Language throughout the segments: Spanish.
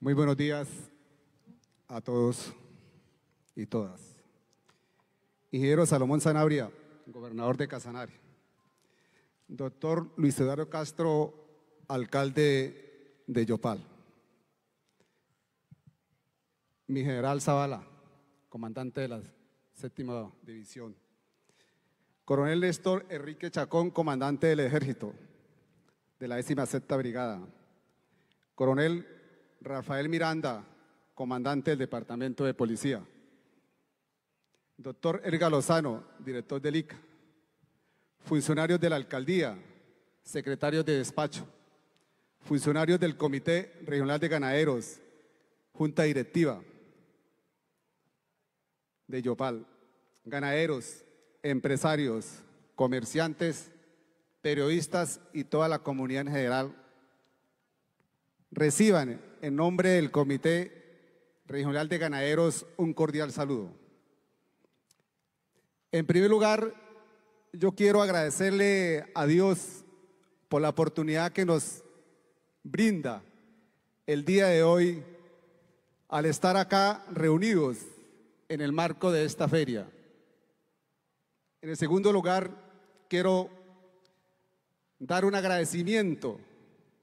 Muy buenos días a todos y todas. Ingeniero Salomón Sanabria, gobernador de Casanare. Doctor Luis Eduardo Castro, alcalde de Yopal. Mi general Zavala, comandante de la séptima división. Coronel Néstor Enrique Chacón, comandante del ejército de la décima sexta brigada. Coronel Rafael Miranda, comandante del Departamento de Policía. Doctor Erga Lozano, director del ICA. Funcionarios de la Alcaldía, secretarios de despacho. Funcionarios del Comité Regional de Ganaderos, Junta Directiva de Yopal. Ganaderos, empresarios, comerciantes, periodistas y toda la comunidad en general Reciban en nombre del Comité Regional de Ganaderos un cordial saludo. En primer lugar, yo quiero agradecerle a Dios por la oportunidad que nos brinda el día de hoy al estar acá reunidos en el marco de esta feria. En el segundo lugar, quiero dar un agradecimiento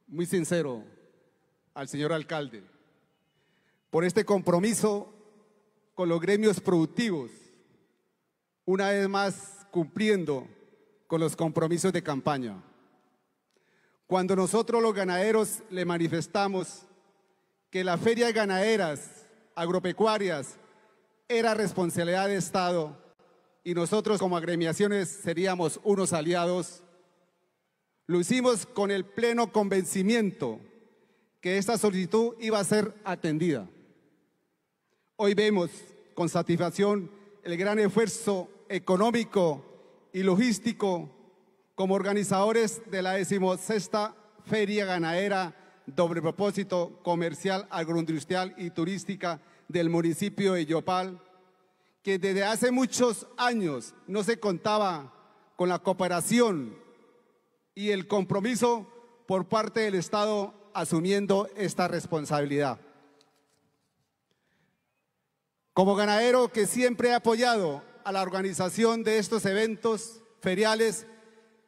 muy sincero al señor alcalde por este compromiso con los gremios productivos, una vez más cumpliendo con los compromisos de campaña. Cuando nosotros los ganaderos le manifestamos que la feria ganaderas, agropecuarias, era responsabilidad de Estado y nosotros como agremiaciones seríamos unos aliados, lo hicimos con el pleno convencimiento que esta solicitud iba a ser atendida. Hoy vemos con satisfacción el gran esfuerzo económico y logístico como organizadores de la decimosexta Feria Ganadera Doble Propósito Comercial, Agroindustrial y Turística del municipio de Yopal, que desde hace muchos años no se contaba con la cooperación y el compromiso por parte del Estado asumiendo esta responsabilidad. Como ganadero que siempre ha apoyado a la organización de estos eventos feriales,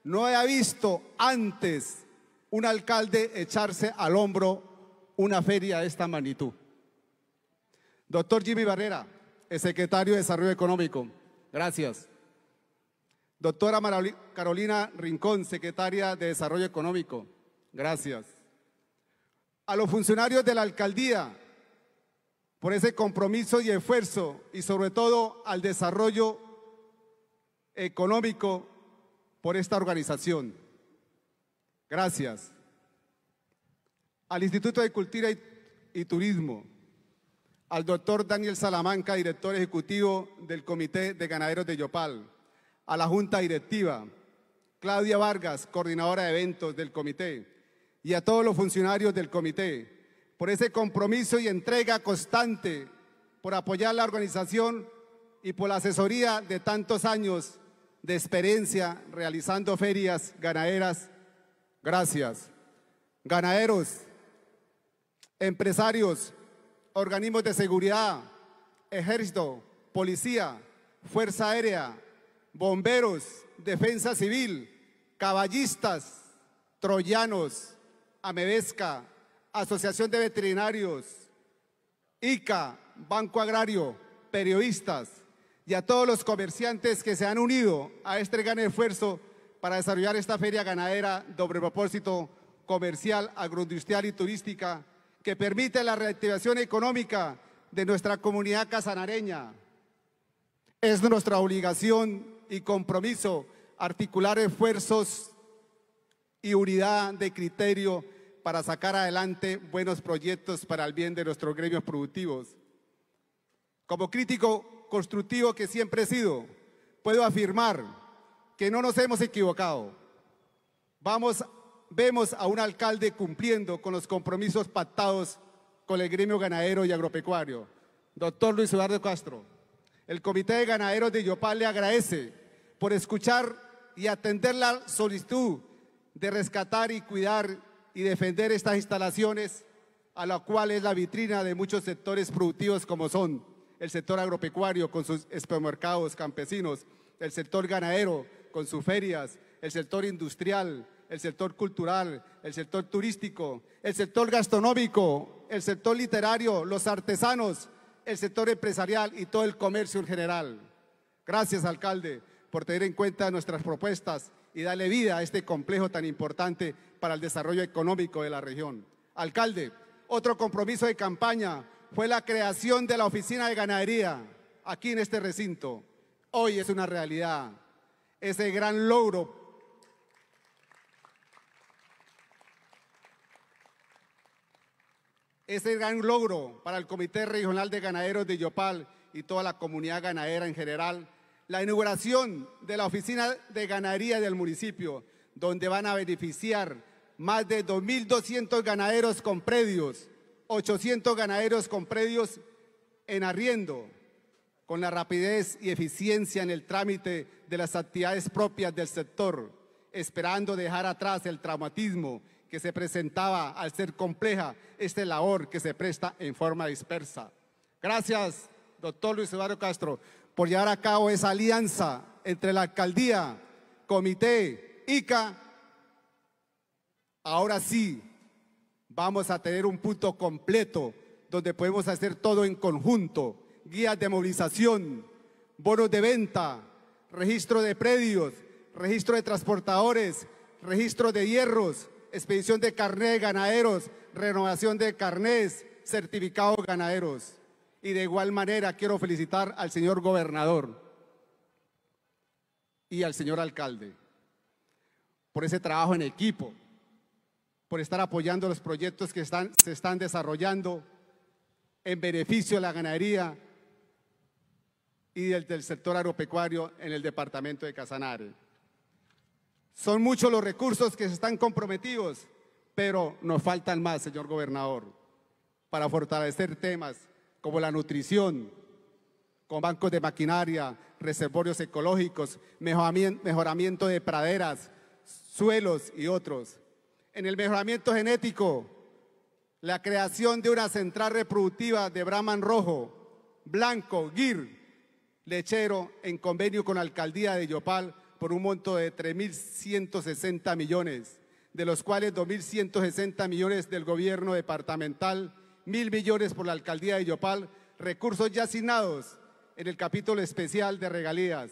no he visto antes un alcalde echarse al hombro una feria de esta magnitud. Doctor Jimmy Barrera, el secretario de Desarrollo Económico, gracias. Doctora Carolina Rincón, secretaria de Desarrollo Económico, gracias a los funcionarios de la alcaldía por ese compromiso y esfuerzo y sobre todo al desarrollo económico por esta organización. Gracias. Al Instituto de Cultura y, Turismo, al doctor Daniel Salamanca, director ejecutivo del Comité de Ganaderos de Yopal, a la Junta Directiva, Claudia Vargas, coordinadora de eventos del comité, y a todos los funcionarios del comité por ese compromiso y entrega constante, por apoyar la organización y por la asesoría de tantos años de experiencia realizando ferias ganaderas. Gracias. Ganaderos, empresarios, organismos de seguridad, ejército, policía, fuerza aérea, bomberos, defensa civil, caballistas, troyanos, Amedesca, Asociación de Veterinarios, ICA, Banco Agrario, periodistas y a todos los comerciantes que se han unido a este gran esfuerzo para desarrollar esta feria ganadera doble propósito comercial, agroindustrial y turística que permite la reactivación económica de nuestra comunidad casanareña. Es nuestra obligación y compromiso articular esfuerzos y unidad de criterio para sacar adelante buenos proyectos para el bien de nuestros gremios productivos. Como crítico constructivo que siempre he sido, puedo afirmar que no nos hemos equivocado. Vamos, vemos a un alcalde cumpliendo con los compromisos pactados con el gremio ganadero y agropecuario. Doctor Luis Eduardo Castro, el Comité de Ganaderos de Yopal le agradece por escuchar y atender la solicitud de rescatar y cuidar y defender estas instalaciones a la cual es la vitrina de muchos sectores productivos como son el sector agropecuario con sus supermercados campesinos, el sector ganadero con sus ferias, el sector industrial, el sector cultural, el sector turístico, el sector gastronómico, el sector literario, los artesanos, el sector empresarial y todo el comercio en general. Gracias, alcalde, por tener en cuenta nuestras propuestas y darle vida a este complejo tan importante para el desarrollo económico de la región. Alcalde, otro compromiso de campaña fue la creación de la oficina de ganadería aquí en este recinto. Hoy es una realidad. Ese gran logro ese gran logro para el Comité Regional de Ganaderos de Yopal y toda la comunidad ganadera en general la inauguración de la oficina de ganadería del municipio, donde van a beneficiar más de 2.200 ganaderos con predios, 800 ganaderos con predios en arriendo, con la rapidez y eficiencia en el trámite de las actividades propias del sector, esperando dejar atrás el traumatismo que se presentaba al ser compleja esta labor que se presta en forma dispersa. Gracias, doctor Luis Eduardo Castro por llevar a cabo esa alianza entre la alcaldía, comité, ICA. Ahora sí, vamos a tener un punto completo donde podemos hacer todo en conjunto, guías de movilización, bonos de venta, registro de predios, registro de transportadores, registro de hierros, expedición de carnet de ganaderos, renovación de carnés, certificados ganaderos. Y de igual manera quiero felicitar al señor gobernador y al señor alcalde por ese trabajo en equipo, por estar apoyando los proyectos que se están desarrollando en beneficio de la ganadería y del, del sector agropecuario en el departamento de Casanare. Son muchos los recursos que se están comprometidos, pero nos faltan más, señor gobernador, para fortalecer temas como la nutrición, con bancos de maquinaria, reservorios ecológicos, mejoramiento de praderas, suelos y otros. En el mejoramiento genético, la creación de una central reproductiva de Brahman Rojo, Blanco, Gir, Lechero, en convenio con la alcaldía de Yopal por un monto de 3.160 millones, de los cuales 2.160 millones del gobierno departamental mil millones por la alcaldía de Yopal, recursos ya asignados en el capítulo especial de regalías,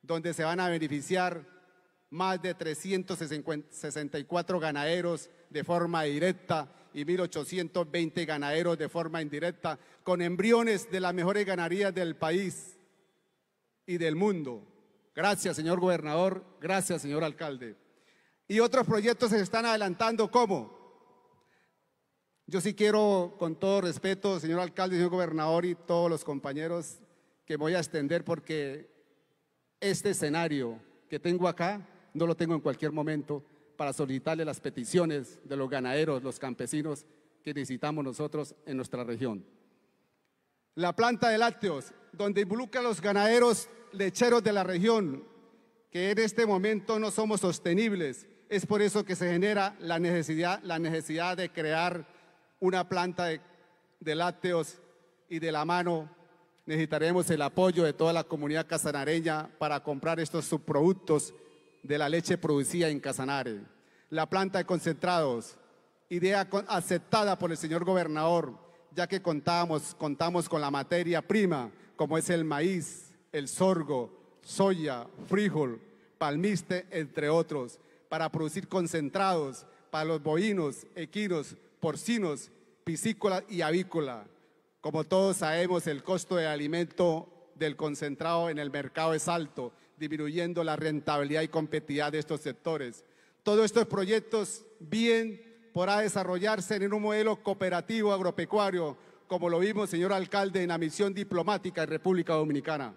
donde se van a beneficiar más de 364 ganaderos de forma directa y 1.820 ganaderos de forma indirecta, con embriones de las mejores ganaderías del país y del mundo. Gracias, señor gobernador. Gracias, señor alcalde. Y otros proyectos se están adelantando ¿cómo?, yo sí quiero, con todo respeto, señor alcalde, señor gobernador y todos los compañeros, que voy a extender porque este escenario que tengo acá no lo tengo en cualquier momento para solicitarle las peticiones de los ganaderos, los campesinos que necesitamos nosotros en nuestra región. La planta de lácteos, donde involucra a los ganaderos lecheros de la región, que en este momento no somos sostenibles. Es por eso que se genera la necesidad, la necesidad de crear una planta de, lácteos y de la mano necesitaremos el apoyo de toda la comunidad casanareña para comprar estos subproductos de la leche producida en Casanare. La planta de concentrados, idea aceptada por el señor gobernador, ya que contamos, contamos con la materia prima, como es el maíz, el sorgo, soya, frijol, palmiste, entre otros, para producir concentrados para los bovinos, equinos, porcinos, piscícola y avícola. Como todos sabemos, el costo de alimento del concentrado en el mercado es alto, disminuyendo la rentabilidad y competitividad de estos sectores. Todos estos proyectos bien podrán desarrollarse en un modelo cooperativo agropecuario, como lo vimos, señor alcalde, en la misión diplomática en República Dominicana.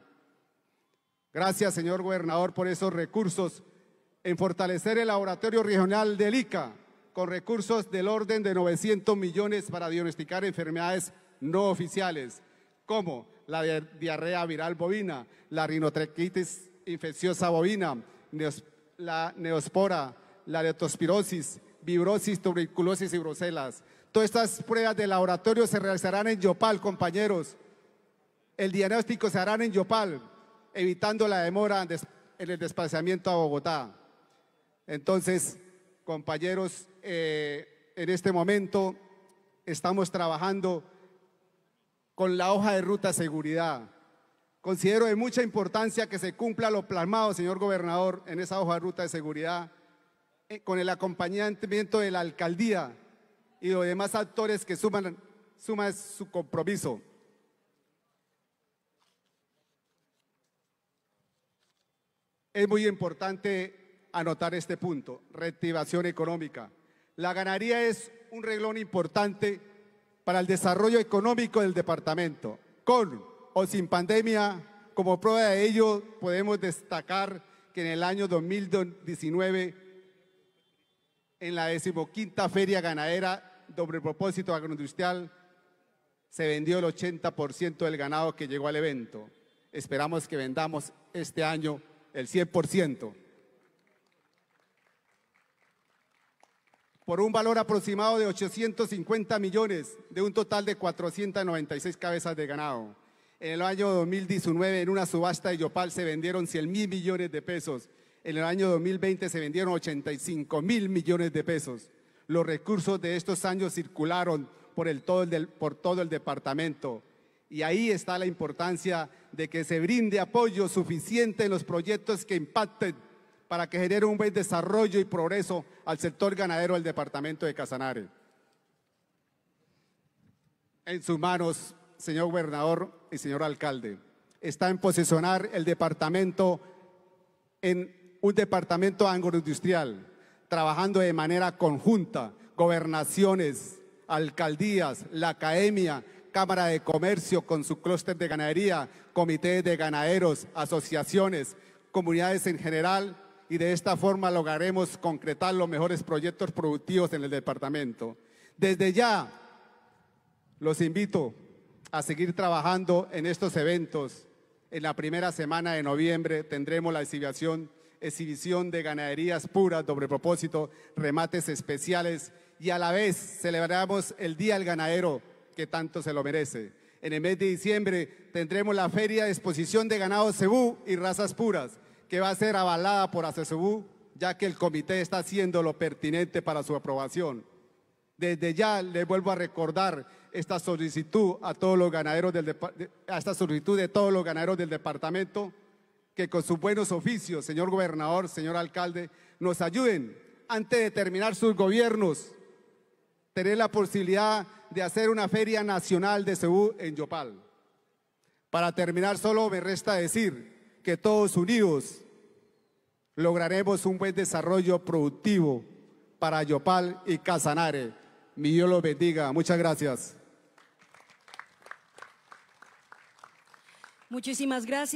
Gracias, señor gobernador, por esos recursos en fortalecer el laboratorio regional del ICA con recursos del orden de 900 millones para diagnosticar enfermedades no oficiales, como la diarrea viral bovina, la rinotraquitis infecciosa bovina, la neospora, la leptospirosis, fibrosis, tuberculosis y brucelas. Todas estas pruebas de laboratorio se realizarán en Yopal, compañeros. El diagnóstico se hará en Yopal, evitando la demora en el desplazamiento a Bogotá. Entonces, Compañeros, eh, en este momento estamos trabajando con la hoja de ruta seguridad. Considero de mucha importancia que se cumpla lo plasmado, señor gobernador, en esa hoja de ruta de seguridad, eh, con el acompañamiento de la alcaldía y los demás actores que suman, suman su compromiso. Es muy importante anotar este punto, reactivación económica. La ganadería es un reglón importante para el desarrollo económico del departamento. Con o sin pandemia, como prueba de ello, podemos destacar que en el año 2019, en la decimoquinta Feria Ganadera Doble Propósito Agroindustrial, se vendió el 80% del ganado que llegó al evento. Esperamos que vendamos este año el 100%. por un valor aproximado de 850 millones de un total de 496 cabezas de ganado. En el año 2019, en una subasta de Yopal, se vendieron 100 mil millones de pesos. En el año 2020 se vendieron 85 mil millones de pesos. Los recursos de estos años circularon por, el todo el por todo el departamento. Y ahí está la importancia de que se brinde apoyo suficiente en los proyectos que impacten para que genere un buen desarrollo y progreso al sector ganadero del departamento de Casanare. En sus manos, señor gobernador y señor alcalde, está en posicionar el departamento en un departamento industrial, trabajando de manera conjunta, gobernaciones, alcaldías, la academia, Cámara de Comercio con su clúster de ganadería, comités de ganaderos, asociaciones, comunidades en general y de esta forma lograremos concretar los mejores proyectos productivos en el departamento. Desde ya, los invito a seguir trabajando en estos eventos. En la primera semana de noviembre tendremos la exhibición, exhibición de ganaderías puras, doble propósito, remates especiales y a la vez celebramos el Día del Ganadero que tanto se lo merece. En el mes de diciembre tendremos la Feria de Exposición de Ganado Cebú y Razas Puras que va a ser avalada por ACSU, ya que el comité está haciendo lo pertinente para su aprobación. Desde ya le vuelvo a recordar esta solicitud a todos los ganaderos del a esta solicitud de todos los ganaderos del departamento que con sus buenos oficios, señor gobernador, señor alcalde, nos ayuden antes de terminar sus gobiernos tener la posibilidad de hacer una feria nacional de Cebú en Yopal. Para terminar solo me resta decir que todos unidos lograremos un buen desarrollo productivo para Yopal y Casanare. Mi Dios los bendiga. Muchas gracias. Muchísimas gracias.